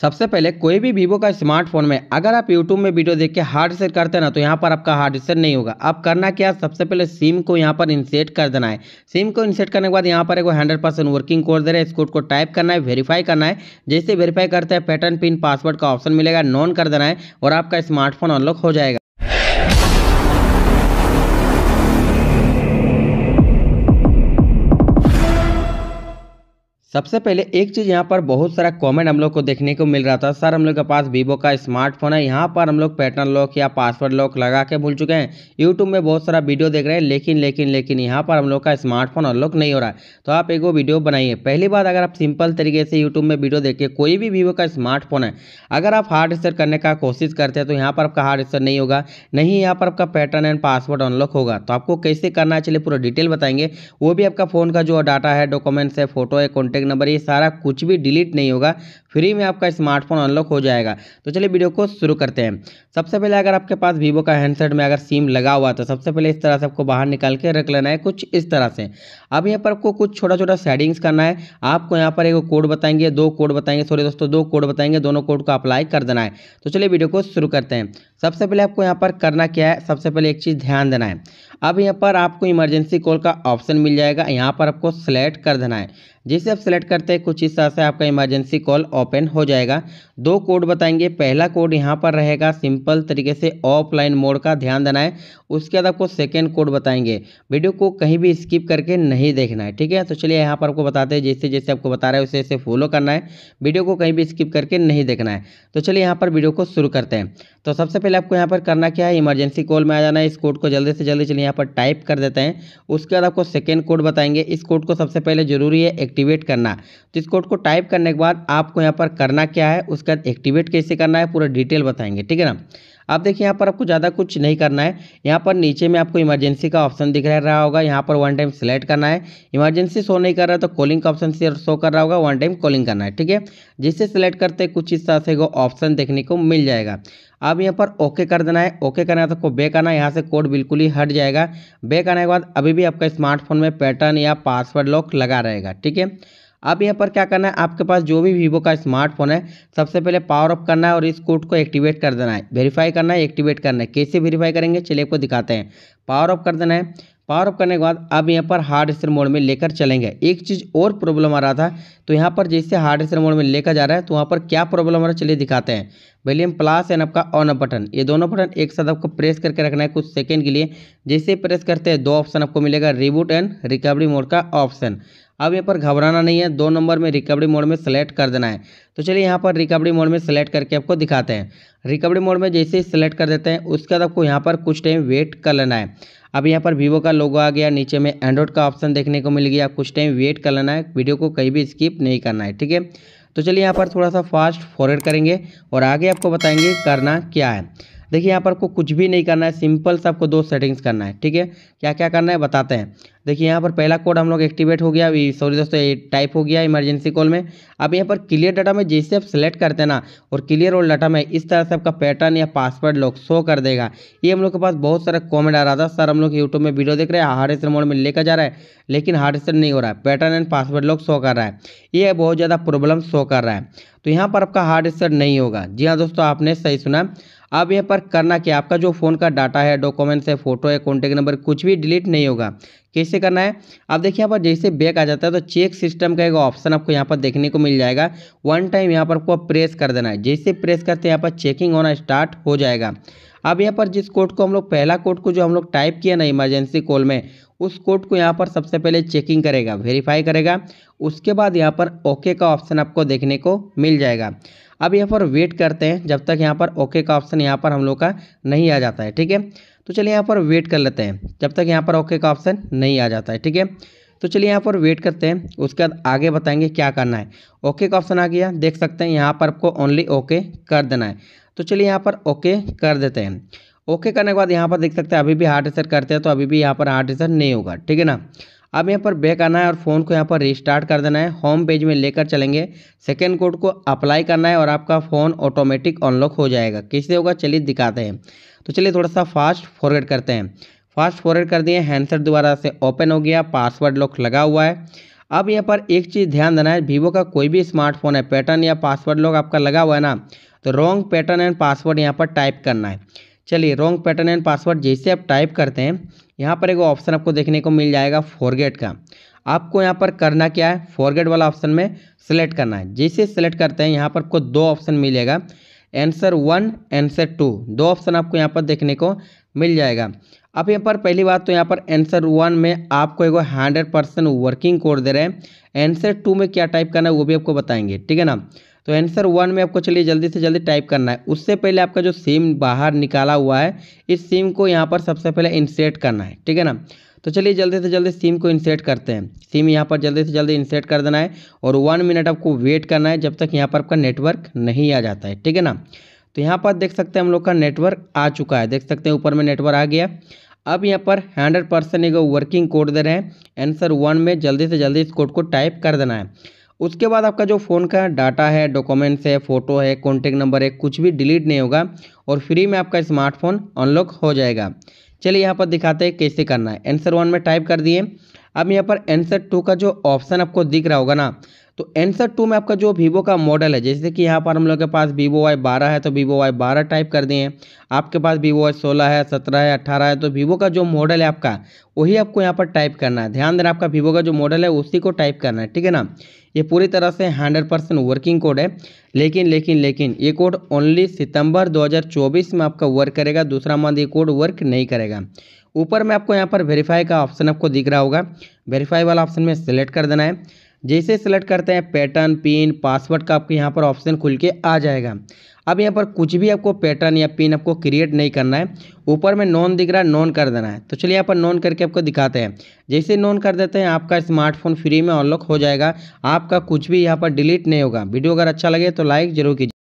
सबसे पहले कोई भी वीवो का स्मार्टफोन में अगर आप यूट्यूब में वीडियो देख के हार्ड रिसेट करते हैं ना तो यहाँ पर आपका हार्ड रिसेट नहीं होगा आप करना क्या सबसे पहले सिम को यहाँ पर इंसेट कर देना है सिम को इंसेट करने के बाद यहाँ पर एक हंड्रेड परसेंट वर्किंग कोड दे रहे हैं इस कोड को टाइप करना है वेरीफाई करना है जैसे वेरीफाई करते हैं पैटर्न पिन पासवर्ड का ऑप्शन मिलेगा नॉन कर देना है और आपका स्मार्टफोन अनलॉक हो जाएगा सबसे पहले एक चीज़ यहाँ पर बहुत सारा कमेंट हम लोग को देखने को मिल रहा था सर हम लोग के पास वीवो का स्मार्टफोन है यहाँ पर हम लोग पैटर्न लॉक या पासवर्ड लॉक लगा के भूल चुके हैं यूट्यूब में बहुत सारा वीडियो देख रहे हैं लेकिन लेकिन लेकिन यहाँ पर हम लोग का स्मार्टफोन अनलॉक नहीं हो रहा है तो आप एक वो वीडियो बनाइए पहली बात अगर आप सिंपल तरीके से यूट्यूब में वीडियो देखिए कोई भी वीवो का स्मार्टफोन है अगर आप हार्ड रिसेट करने का कोशिश करते हैं तो यहाँ पर आपका हार्ड रिसेट नहीं होगा नहीं यहाँ पर आपका पैटर्न एंड पासवर्ड अनलॉक होगा तो आपको कैसे करना है चलिए पूरा डिटेल बताएंगे वो भी आपका फ़ोन का जो डाटा है डॉक्यूमेंट्स है फोटो है कॉन्टेक्ट कॉन्टैक्ट नंबर ये सारा कुछ भी डिलीट नहीं होगा फ्री में आपका स्मार्टफोन अनलॉक हो जाएगा तो चलिए वीडियो को शुरू करते हैं सबसे पहले अगर आपके पास वीवो का हैंडसेट में अगर सिम लगा हुआ तो सबसे पहले इस तरह से आपको बाहर निकाल के रख लेना है कुछ इस तरह से अब यहाँ पर आपको कुछ छोटा छोटा सेटिंग्स करना है आपको यहाँ पर एक कोड बताएंगे दो कोड बताएंगे सॉरी दोस्तों दो कोड बताएंगे दोनों कोड को अप्लाई कर देना है तो चलिए वीडियो को शुरू करते हैं सबसे पहले आपको यहाँ पर करना क्या है सबसे पहले एक चीज़ ध्यान देना है अब यहाँ पर आपको इमरजेंसी कॉल का ऑप्शन मिल जाएगा यहाँ पर आपको सेलेक्ट कर देना है जैसे आप सेलेक्ट करते हैं कुछ इस तरह से आपका इमरजेंसी कॉल ओपन हो जाएगा दो कोड बताएंगे पहला कोड यहाँ पर रहेगा सिंपल तरीके से ऑफलाइन मोड का ध्यान देना है उसके बाद आपको सेकेंड कोड बताएंगे वीडियो को कहीं भी स्किप करके नहीं देखना है ठीक है तो चलिए यहाँ पर आपको बताते हैं जैसे जैसे आपको बता रहे हैं उसे ऐसे फॉलो करना है वीडियो को कहीं भी स्किप करके नहीं देखना है तो चलिए यहाँ पर वीडियो को शुरू करते हैं तो सबसे पहले आपको यहाँ पर करना क्या है इमरजेंसी कॉल में आ जाना है इस कोड को जल्दी से जल्दी चलिए यहाँ पर टाइप कर देते हैं उसके बाद आपको सेकेंड कोड बताएंगे इस कोड को सबसे पहले जरूरी है एक्टिवेट करना तो इस कोड को टाइप करने के बाद आपको यहाँ पर करना क्या है उसके बाद एक्टिवेट कैसे करना है पूरा डिटेल बताएंगे ठीक है ना आप देखिए यहाँ पर आपको ज़्यादा कुछ नहीं करना है यहाँ पर नीचे में आपको इमरजेंसी का ऑप्शन दिख रहा होगा यहाँ पर वन टाइम सेलेक्ट करना है इमरजेंसी शो नहीं कर रहा है तो कॉलिंग का ऑप्शन शो कर रहा होगा वन टाइम कॉलिंग करना है ठीक है जिसे सेलेक्ट करते कुछ इस तरह से वो ऑप्शन देखने को मिल जाएगा अब यहाँ पर ओके कर देना है ओके करना है तो आपको बैक आना है यहाँ से कोड बिल्कुल ही हट जाएगा बैक आने के बाद अभी भी आपका स्मार्टफोन में पैटर्न या पासवर्ड लॉक लगा रहेगा ठीक है अब यहाँ पर क्या करना है आपके पास जो भी वीवो का स्मार्टफोन है सबसे पहले पावर ऑफ करना है और इस कोड को एक्टिवेट कर देना है वेरीफाई करना है एक्टिवेट करना है कैसे वेरीफाई करेंगे चलिए आपको दिखाते हैं पावर ऑफ कर देना है पावर ऑफ करने के बाद अब यहाँ पर हार्ड स्टेयर मोड में लेकर चलेंगे एक चीज़ और प्रॉब्लम आ रहा था तो यहाँ पर जैसे हार्ड स्टेयर मोड में लेकर जा रहा है तो वहाँ पर क्या प्रॉब्लम आ रहा है चलिए दिखाते हैं वॉल्यूम प्लस एंड आपका ऑन बटन ये दोनों बटन एक साथ आपको प्रेस करके रखना है कुछ सेकंड के लिए जैसे प्रेस करते हैं दो ऑप्शन आपको मिलेगा रिबूट एंड रिकवरी मोड का ऑप्शन अब यहाँ पर घबराना नहीं है दो नंबर में रिकवरी मोड में सेलेक्ट कर देना है तो चलिए यहाँ पर रिकवरी मोड में सेलेक्ट करके आपको दिखाते हैं रिकवरी मोड में जैसे ही सेलेक्ट कर देते हैं उसके बाद आपको यहाँ पर कुछ टाइम वेट कर लेना है अब यहाँ पर वीवो का लोगो आ गया नीचे में एंड्रॉइड का ऑप्शन देखने को मिल गया कुछ टाइम वेट कर लेना है वीडियो को कहीं भी स्किप नहीं करना है ठीक है तो चलिए यहाँ पर थोड़ा सा फास्ट फॉरवर्ड करेंगे और आगे आपको बताएंगे करना क्या है देखिए यहाँ पर आपको कुछ भी नहीं करना है सिंपल सा आपको दो सेटिंग्स करना है ठीक है क्या क्या करना है बताते हैं देखिए यहाँ पर पहला कोड हम लोग एक्टिवेट हो गया अभी सॉरी दोस्तों टाइप हो गया इमरजेंसी कॉल में अब यहाँ पर क्लियर डाटा में जैसे आप सेलेक्ट करते हैं ना और क्लियर ओल्ड डाटा में इस तरह से आपका पैटर्न या पासवर्ड लॉक शो कर देगा ये हम लोग के पास बहुत सारा कॉमेंट आ रहा था सर हम लोग यूट्यूब में वीडियो देख रहे हैं हार्ड एसर मोड में लेकर जा रहा है लेकिन हार्ड एसर नहीं हो रहा है pattern and password lock show कर रहा है ये बहुत ज़्यादा प्रॉब्लम शो कर रहा है तो यहाँ पर आपका हार्ड एसर नहीं होगा जी हाँ दोस्तों आपने सही सुना अब यहाँ पर करना क्या आपका जो फ़ोन का डाटा है डॉक्यूमेंट्स है फोटो है कॉन्टैक्ट नंबर कुछ भी डिलीट नहीं होगा कैसे करना है अब देखिए यहाँ पर जैसे बैक आ जाता है तो चेक सिस्टम का एक ऑप्शन आपको यहाँ पर देखने को मिल जाएगा वन टाइम यहाँ पर आपको प्रेस कर देना है जैसे प्रेस करते हैं यहाँ पर चेकिंग होना स्टार्ट हो जाएगा अब यहाँ पर जिस कोड को हम लोग पहला कोड को जो हम लोग टाइप किया ना इमरजेंसी कॉल में उस कोड को यहाँ पर सबसे पहले चेकिंग करेगा वेरीफाई करेगा उसके बाद यहाँ पर ओके का ऑप्शन आपको देखने को मिल जाएगा अब यहाँ पर वेट करते हैं जब तक यहाँ पर ओके का ऑप्शन यहाँ पर हम लोग का नहीं आ जाता है ठीक है तो चलिए यहाँ पर वेट कर लेते हैं जब तक यहाँ पर ओके का ऑप्शन नहीं आ जाता है ठीक है तो चलिए यहाँ पर वेट करते हैं उसके बाद आगे बताएंगे क्या करना है ओके का ऑप्शन आ गया देख सकते हैं यहाँ पर आपको ओनली ओके कर देना है तो चलिए यहाँ पर ओके कर देते हैं ओके करने के बाद यहाँ पर देख सकते हैं अभी भी हार्ट रिसेट करते हैं तो अभी भी यहाँ पर हार्ट रिसेट नहीं होगा ठीक है ना अब यहाँ पर बैक आना है और फ़ोन को यहाँ पर रिस्टार्ट कर देना है होम पेज में लेकर चलेंगे सेकेंड कोड को अप्लाई करना है और आपका फ़ोन ऑटोमेटिक अनलॉक हो जाएगा किससे होगा चलिए दिखाते हैं तो चलिए थोड़ा सा फास्ट फॉरवर्ड करते हैं फास्ट फॉरवर्ड कर दिए हैंडसेट दोबारा से ओपन हो गया पासवर्ड लॉक लगा हुआ है अब यहाँ पर एक चीज़ ध्यान देना है वीवो का कोई भी स्मार्टफोन है पैटर्न या पासवर्ड लॉक आपका लगा हुआ है ना तो रॉन्ग पैटर्न एंड पासवर्ड यहाँ पर टाइप करना है चलिए रॉन्ग पैटर्न एंड पासवर्ड जैसे आप टाइप करते हैं यहाँ पर एक ऑप्शन आपको देखने को मिल जाएगा फॉरगेट का आपको यहाँ पर करना क्या है फॉरगेट वाला ऑप्शन में सेलेक्ट करना है जैसे सेलेक्ट करते हैं यहाँ पर आपको दो ऑप्शन मिलेगा आंसर वन आंसर टू दो ऑप्शन आपको यहाँ पर देखने को मिल जाएगा अब यहाँ पर पहली बात तो यहाँ पर आंसर वन में आपको एगो हंड्रेड परसेंट वर्किंग कोड दे रहे हैं आंसर टू में क्या टाइप करना है वो भी आपको बताएंगे ठीक है ना तो आंसर वन में आपको चलिए जल्दी से जल्दी टाइप करना है उससे पहले आपका जो सिम बाहर निकाला हुआ है इस सिम को यहाँ पर सबसे पहले इंसर्ट करना है ठीक है ना तो चलिए जल्दी से जल्दी सिम को इंसर्ट करते हैं सिम यहाँ पर जल्दी से जल्दी इंसर्ट कर देना है और वन मिनट आपको वेट करना है जब तक यहाँ पर आपका नेटवर्क नहीं आ जाता है ठीक है ना तो यहाँ पर देख सकते हैं हम लोग का नेटवर्क आ चुका है देख सकते हैं ऊपर में नेटवर्क आ गया अब यहाँ पर हंड्रेड परसेंट एगो वर्किंग कोड दे रहे हैं आंसर वन में जल्दी से जल्दी इस कोड को टाइप कर देना है उसके बाद आपका जो फ़ोन का डाटा है डॉक्यूमेंट्स है फ़ोटो है कॉन्टेक्ट नंबर है कुछ भी डिलीट नहीं होगा और फ्री में आपका स्मार्टफोन अनलॉक हो जाएगा चलिए यहाँ पर दिखाते हैं कैसे करना है आंसर वन में टाइप कर दिए अब यहाँ पर आंसर टू का जो ऑप्शन आपको दिख रहा होगा ना तो एंसर टू में आपका जो वीवो का मॉडल है जैसे कि यहाँ पर हम लोग के पास वीवो वाई बारह है तो वीवो वाई बारह टाइप कर दिए आपके पास वीवो वाई सोलह है सत्रह है अट्ठारह है तो वीवो का जो मॉडल है आपका वही आपको यहाँ पर टाइप करना है ध्यान देना आपका वीवो का जो मॉडल है उसी को टाइप करना है ठीक है ना ये पूरी तरह से हंड्रेड परसेंट वर्किंग कोड है लेकिन लेकिन लेकिन ये कोड ओनली सितंबर 2024 में आपका वर्क करेगा दूसरा मंथ ये कोड वर्क नहीं करेगा ऊपर में आपको यहाँ पर वेरीफाई का ऑप्शन आपको दिख रहा होगा वेरीफाई वाला ऑप्शन में सेलेक्ट कर देना है जैसे सेलेक्ट करते हैं पैटर्न पिन पासवर्ड का आपके यहाँ पर ऑप्शन खुल के आ जाएगा अब यहाँ पर कुछ भी आपको पैटर्न या पिन आपको क्रिएट नहीं करना है ऊपर में नॉन दिख रहा है नॉन कर देना है तो चलिए यहाँ पर नॉन करके आपको दिखाते हैं जैसे नॉन कर देते हैं आपका स्मार्टफोन फ्री में अनलॉक हो जाएगा आपका कुछ भी यहाँ पर डिलीट नहीं होगा वीडियो अगर अच्छा लगे तो लाइक जरूर कीजिए